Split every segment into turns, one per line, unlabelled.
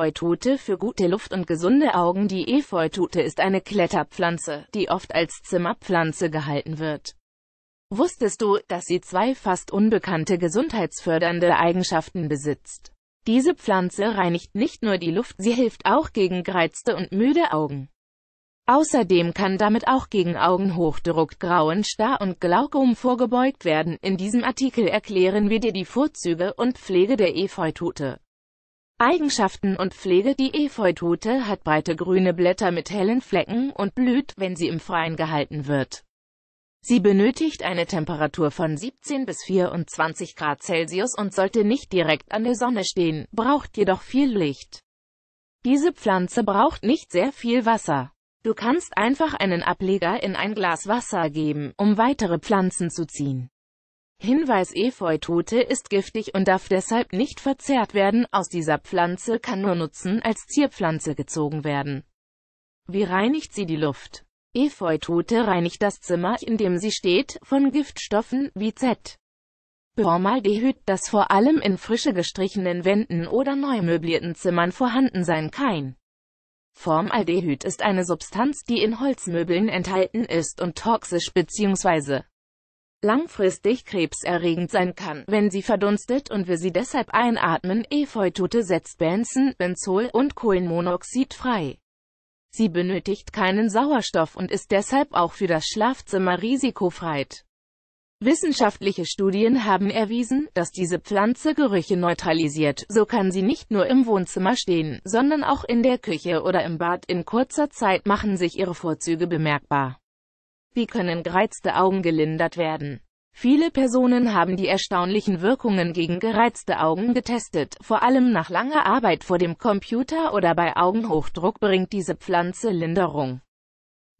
Efeutute für gute Luft und gesunde Augen Die Efeutute ist eine Kletterpflanze, die oft als Zimmerpflanze gehalten wird. Wusstest du, dass sie zwei fast unbekannte gesundheitsfördernde Eigenschaften besitzt? Diese Pflanze reinigt nicht nur die Luft, sie hilft auch gegen gereizte und müde Augen. Außerdem kann damit auch gegen Augenhochdruck, Grauen, Star und Glaukom vorgebeugt werden. In diesem Artikel erklären wir dir die Vorzüge und Pflege der Efeutute. Eigenschaften und Pflege Die Efeutute hat breite grüne Blätter mit hellen Flecken und blüht, wenn sie im Freien gehalten wird. Sie benötigt eine Temperatur von 17 bis 24 Grad Celsius und sollte nicht direkt an der Sonne stehen, braucht jedoch viel Licht. Diese Pflanze braucht nicht sehr viel Wasser. Du kannst einfach einen Ableger in ein Glas Wasser geben, um weitere Pflanzen zu ziehen. Hinweis Efeutote ist giftig und darf deshalb nicht verzehrt werden, aus dieser Pflanze kann nur Nutzen als Zierpflanze gezogen werden. Wie reinigt sie die Luft? Efeutote reinigt das Zimmer, in dem sie steht, von Giftstoffen, wie Z. Formaldehyd, das vor allem in frische gestrichenen Wänden oder neu möblierten Zimmern vorhanden sein kann. Formaldehyd ist eine Substanz, die in Holzmöbeln enthalten ist und toxisch bzw langfristig krebserregend sein kann, wenn sie verdunstet und wir sie deshalb einatmen. Efeutute setzt Benzen, Benzol und Kohlenmonoxid frei. Sie benötigt keinen Sauerstoff und ist deshalb auch für das Schlafzimmer risikofrei. Wissenschaftliche Studien haben erwiesen, dass diese Pflanze Gerüche neutralisiert, so kann sie nicht nur im Wohnzimmer stehen, sondern auch in der Küche oder im Bad. In kurzer Zeit machen sich ihre Vorzüge bemerkbar. Wie können gereizte Augen gelindert werden? Viele Personen haben die erstaunlichen Wirkungen gegen gereizte Augen getestet, vor allem nach langer Arbeit vor dem Computer oder bei Augenhochdruck bringt diese Pflanze Linderung.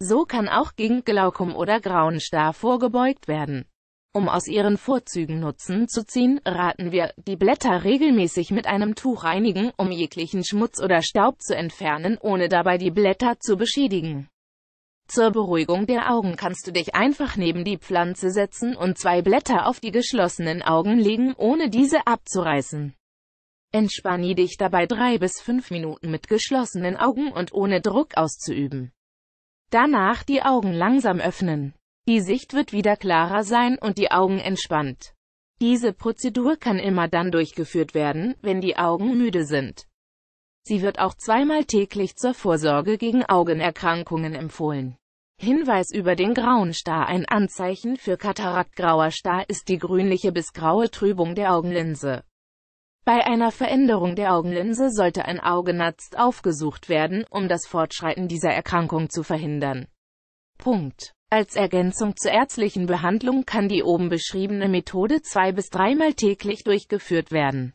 So kann auch gegen Glaukom oder Grauenstar vorgebeugt werden. Um aus ihren Vorzügen Nutzen zu ziehen, raten wir, die Blätter regelmäßig mit einem Tuch reinigen, um jeglichen Schmutz oder Staub zu entfernen, ohne dabei die Blätter zu beschädigen. Zur Beruhigung der Augen kannst du dich einfach neben die Pflanze setzen und zwei Blätter auf die geschlossenen Augen legen, ohne diese abzureißen. Entspanne dich dabei drei bis fünf Minuten mit geschlossenen Augen und ohne Druck auszuüben. Danach die Augen langsam öffnen. Die Sicht wird wieder klarer sein und die Augen entspannt. Diese Prozedur kann immer dann durchgeführt werden, wenn die Augen müde sind. Sie wird auch zweimal täglich zur Vorsorge gegen Augenerkrankungen empfohlen. Hinweis über den grauen Star Ein Anzeichen für Kataraktgrauer Star ist die grünliche bis graue Trübung der Augenlinse. Bei einer Veränderung der Augenlinse sollte ein Augenarzt aufgesucht werden, um das Fortschreiten dieser Erkrankung zu verhindern. Punkt. Als Ergänzung zur ärztlichen Behandlung kann die oben beschriebene Methode zwei- bis dreimal täglich durchgeführt werden.